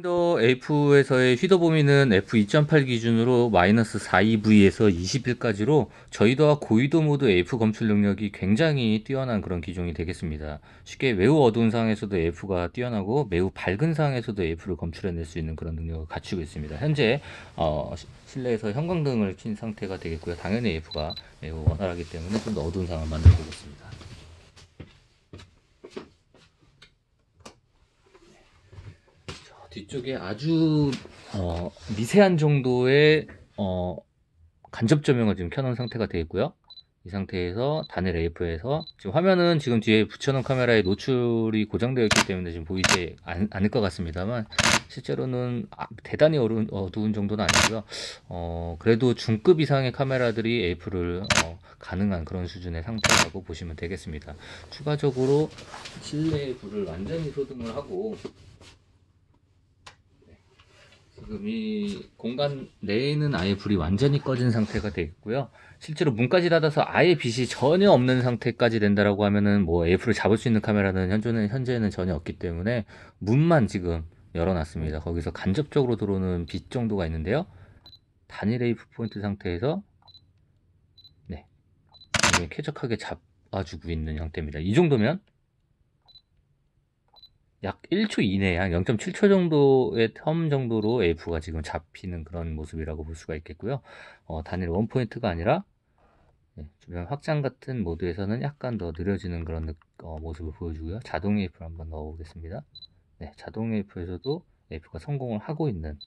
더 F에서의 휘도 범위는 F2.8 기준으로 마이너스 42V에서 2 0 v 까지로 저희도와 고위도 모두 F 검출 능력이 굉장히 뛰어난 그런 기종이 되겠습니다. 쉽게 매우 어두운 상황에서도 F가 뛰어나고 매우 밝은 상황에서도 F를 검출해낼 수 있는 그런 능력을 갖추고 있습니다. 현재 어, 실내에서 형광등을 킨 상태가 되겠고요. 당연히 F가 매우 원활하기 때문에 좀 더 어두운 상황을 만들어 보겠습니다. 뒤쪽에 아주 어, 미세한 정도의 어, 간접 조명을 지금 켜놓은 상태가 되어 있고요. 이 상태에서 단일 AF에서 지금 화면은 지금 뒤에 붙여놓은 카메라에 노출이 고정되어 있기 때문에 지금 보이지 않, 않을 것 같습니다만 실제로는 아, 대단히 어두운, 어두운 정도는 아니고요. 어, 그래도 중급 이상의 카메라들이 AF를 어, 가능한 그런 수준의 상태라고 보시면 되겠습니다. 추가적으로 실내의 불을 완전히 소등을 하고 지금 이 공간 내에는 아예 불이 완전히 꺼진 상태가 돼 있고요. 실제로 문까지 닫아서 아예 빛이 전혀 없는 상태까지 된다라고 하면은 뭐 F를 잡을 수 있는 카메라는 현존은 현재는 전혀 없기 때문에 문만 지금 열어놨습니다. 거기서 간접적으로 들어오는 빛 정도가 있는데요. 단일 AF 포인트 상태에서 네 쾌적하게 잡아주고 있는 형태입니다. 이 정도면 약 1초 이내에 한 0.7초 정도의 텀 정도로 a F가 지금 잡히는 그런 모습이라고 볼 수가 있겠고요. 어, 단일 원포인트가 아니라 네, 주변 확장 같은 모드에서는 약간 더 느려지는 그런 어, 모습을 보여주고요. 자동 AF를 한번 넣어보겠습니다. 네, 자동 AF에서도 AF가 성공을 하고 있는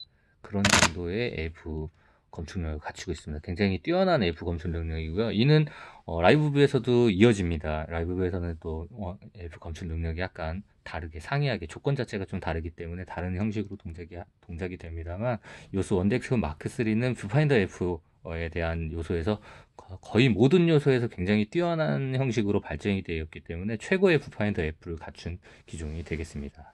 그런 정도의 AF 검출 력을 갖추고 있습니다. 굉장히 뛰어난 F 검출 능력이고요. 이는 어, 라이브뷰에서도 이어집니다. 라이브뷰에서는 또 어, F 검출 능력이 약간 다르게 상이하게 조건 자체가 좀 다르기 때문에 다른 형식으로 동작이 동작이 됩니다만 요소 원덱스 마크 3는 뷰파인더 F에 대한 요소에서 거의 모든 요소에서 굉장히 뛰어난 형식으로 발전이 되었기 때문에 최고의 뷰파인더 F를 갖춘 기종이 되겠습니다.